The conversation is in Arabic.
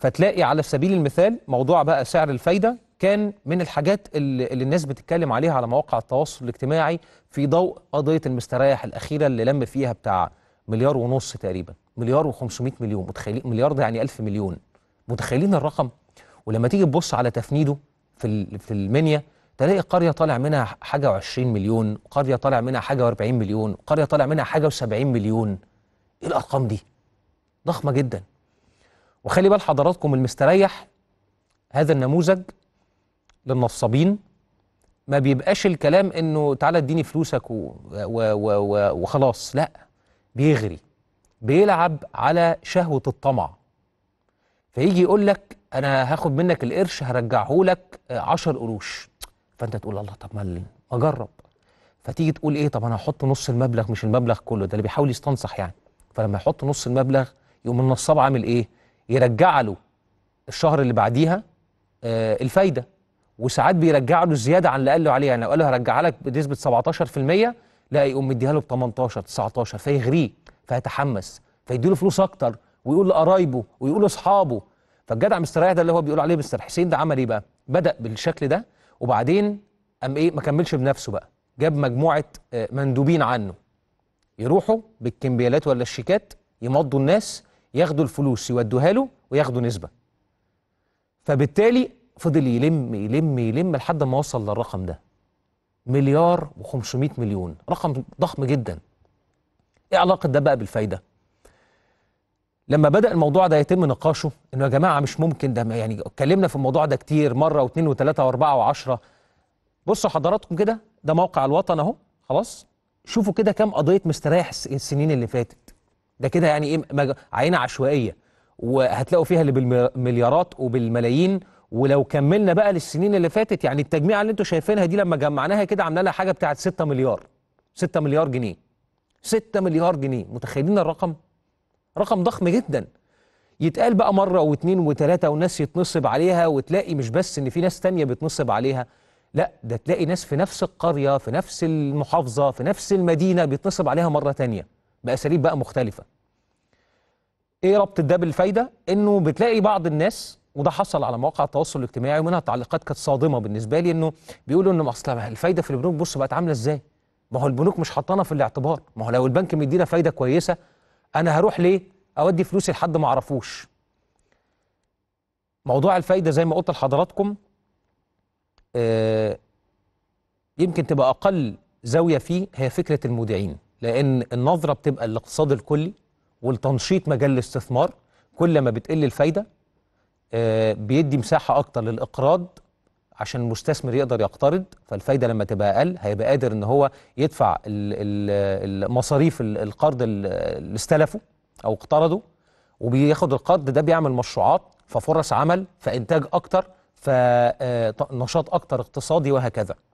فتلاقي على سبيل المثال موضوع بقى سعر الفايدة كان من الحاجات اللي, الناس بتتكلم عليها على مواقع التواصل الاجتماعي في ضوء قضية المستريح الأخيرة اللي لم فيها بتاع مليار ونص تقريبا مليار و500 مليون متخيلين مليار ده يعني 1000 مليون متخيلين الرقم ولما تيجي تبص على تفنيده في في المنيا تلاقي قريه طالع منها حاجه و20 مليون قريه طالع منها حاجه و40 مليون قريه طالع منها حاجه و70 مليون ايه الارقام دي ضخمه جدا وخلي بال حضراتكم المستريح هذا النموذج للنصابين ما بيبقاش الكلام انه تعالى اديني فلوسك و و و و وخلاص لا بيغري بيلعب على شهوة الطمع فيجي يقول لك انا هاخد منك القرش هرجعه لك 10 آه، قروش فانت تقول الله طب ما اجرب فتيجي تقول ايه طب انا هحط نص المبلغ مش المبلغ كله ده اللي بيحاول يستنصح يعني فلما يحط نص المبلغ يقوم النصاب عامل ايه يرجع له الشهر اللي بعديها آه، الفايده وساعات بيرجع له الزياده عن اللي قال له عليها يعني لو قال له هرجعها لك بنسبه 17% لا يقوم مديها له ب 18 19 فيغريه فيتحمس فيديله فلوس اكتر ويقول لقرايبه ويقول لاصحابه فالجدع مستريح ده اللي هو بيقول عليه مستر حسين ده عمل ايه بقى؟ بدا بالشكل ده وبعدين قام ايه ما كملش بنفسه بقى جاب مجموعه آه، مندوبين عنه يروحوا بالكمبيالات ولا الشيكات يمضوا الناس ياخدوا الفلوس يودوها له وياخدوا نسبه فبالتالي فضل يلم يلم يلم لحد ما وصل للرقم ده مليار و500 مليون رقم ضخم جدا ايه علاقه ده بقى بالفايده لما بدا الموضوع ده يتم نقاشه انه يا جماعه مش ممكن ده يعني اتكلمنا في الموضوع ده كتير مره واثنين وثلاثه واربعه وعشره بصوا حضراتكم كده ده موقع الوطن اهو خلاص شوفوا كده كام قضيه مستريح السنين اللي فاتت ده كده يعني ايه عينه عشوائيه وهتلاقوا فيها اللي بالمليارات وبالملايين ولو كملنا بقى للسنين اللي فاتت يعني التجميعه اللي انتم شايفينها دي لما جمعناها كده عامله لها حاجه بتاعت 6 مليار 6 مليار جنيه 6 مليار جنيه متخيلين الرقم رقم ضخم جدا يتقال بقى مره واثنين وثلاثه وناس يتنصب عليها وتلاقي مش بس ان في ناس تانية بتنصب عليها لا ده تلاقي ناس في نفس القريه في نفس المحافظه في نفس المدينه بيتنصب عليها مره تانية باساليب بقى مختلفه ايه ربط ده بالفايده انه بتلاقي بعض الناس وده حصل على مواقع التواصل الاجتماعي ومنها تعليقات كانت صادمه بالنسبه لي انه بيقولوا انه اصل الفايده في البنوك بص بقت عامله ازاي ما هو البنوك مش حاطانا في الاعتبار ما هو لو البنك مدينا فايده كويسه انا هروح ليه اودي فلوسي لحد ما اعرفوش موضوع الفايده زي ما قلت لحضراتكم آه يمكن تبقى اقل زاويه فيه هي فكره المودعين لان النظره بتبقى الاقتصاد الكلي والتنشيط مجال الاستثمار كل ما بتقل الفايده آه، بيدي مساحه اكتر للاقراض عشان المستثمر يقدر يقترض فالفايده لما تبقى اقل هيبقى قادر ان هو يدفع مصاريف القرض اللي استلفه او اقترضه وبياخد القرض ده بيعمل مشروعات ففرص عمل فانتاج اكتر فنشاط آه، اكتر اقتصادي وهكذا